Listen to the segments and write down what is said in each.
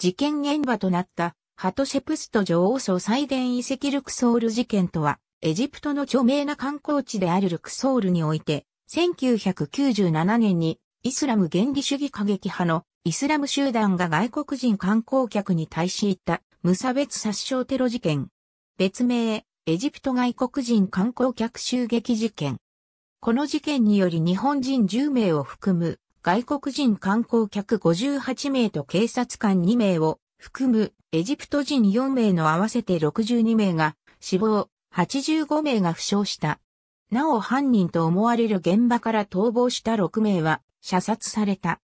事件現場となったハトシェプスト女王総祭殿遺跡ルクソール事件とは、エジプトの著名な観光地であるルクソールにおいて、1997年にイスラム原理主義過激派のイスラム集団が外国人観光客に対し言った無差別殺傷テロ事件。別名、エジプト外国人観光客襲撃事件。この事件により日本人10名を含む外国人観光客58名と警察官2名を含むエジプト人4名の合わせて62名が死亡、85名が負傷した。なお犯人と思われる現場から逃亡した6名は射殺された。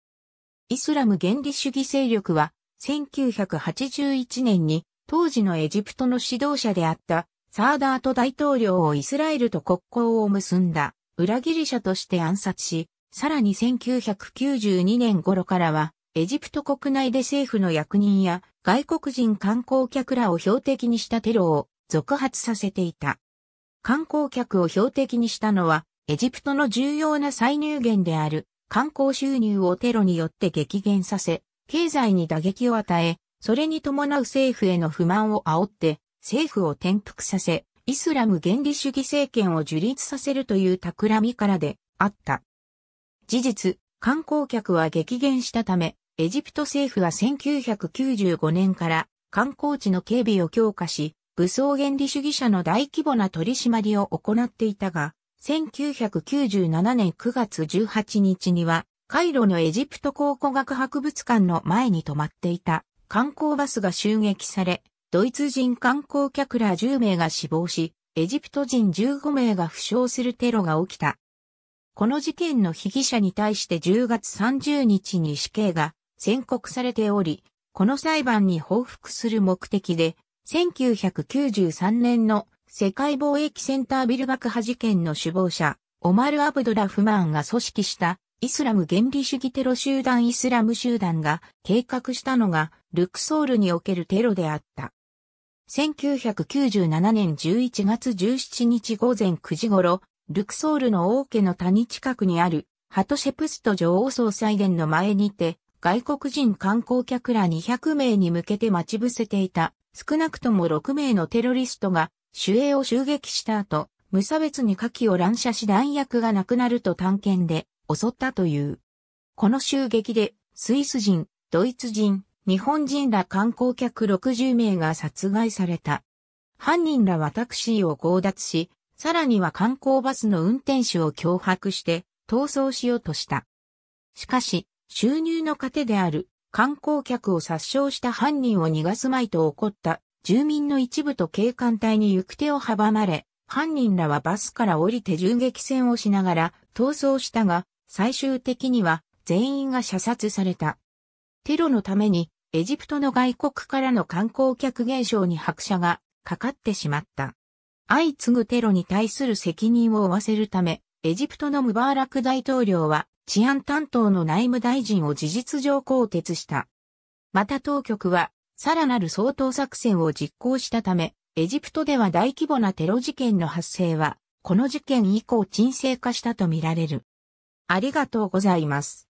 イスラム原理主義勢力は1981年に当時のエジプトの指導者であったサーダート大統領をイスラエルと国交を結んだ裏切り者として暗殺し、さらに1992年頃からは、エジプト国内で政府の役人や外国人観光客らを標的にしたテロを続発させていた。観光客を標的にしたのは、エジプトの重要な歳入源である観光収入をテロによって激減させ、経済に打撃を与え、それに伴う政府への不満を煽って、政府を転覆させ、イスラム原理主義政権を樹立させるという企みからであった。事実、観光客は激減したため、エジプト政府は1995年から観光地の警備を強化し、武装原理主義者の大規模な取り締まりを行っていたが、1997年9月18日には、カイロのエジプト考古学博物館の前に止まっていた観光バスが襲撃され、ドイツ人観光客ら10名が死亡し、エジプト人15名が負傷するテロが起きた。この事件の被疑者に対して10月30日に死刑が宣告されており、この裁判に報復する目的で、1993年の世界貿易センタービル爆破事件の首謀者、オマル・アブドラフマーンが組織したイスラム原理主義テロ集団イスラム集団が計画したのがルクソールにおけるテロであった。1997年11月17日午前9時頃、ルクソールの王家の谷近くにある、ハトシェプスト女王総裁殿の前にて、外国人観光客ら200名に向けて待ち伏せていた、少なくとも6名のテロリストが、守衛を襲撃した後、無差別に火器を乱射し弾薬がなくなると探検で襲ったという。この襲撃で、スイス人、ドイツ人、日本人ら観光客60名が殺害された。犯人らはタクシーを強奪し、さらには観光バスの運転手を脅迫して逃走しようとした。しかし、収入の糧である観光客を殺傷した犯人を逃がすまいと怒った住民の一部と警官隊に行く手を阻まれ、犯人らはバスから降りて銃撃戦をしながら逃走したが、最終的には全員が射殺された。テロのためにエジプトの外国からの観光客減少に拍車がかかってしまった。相次ぐテロに対する責任を負わせるため、エジプトのムバーラク大統領は治安担当の内務大臣を事実上更迭した。また当局は、さらなる掃討作戦を実行したため、エジプトでは大規模なテロ事件の発生は、この事件以降沈静化したとみられる。ありがとうございます。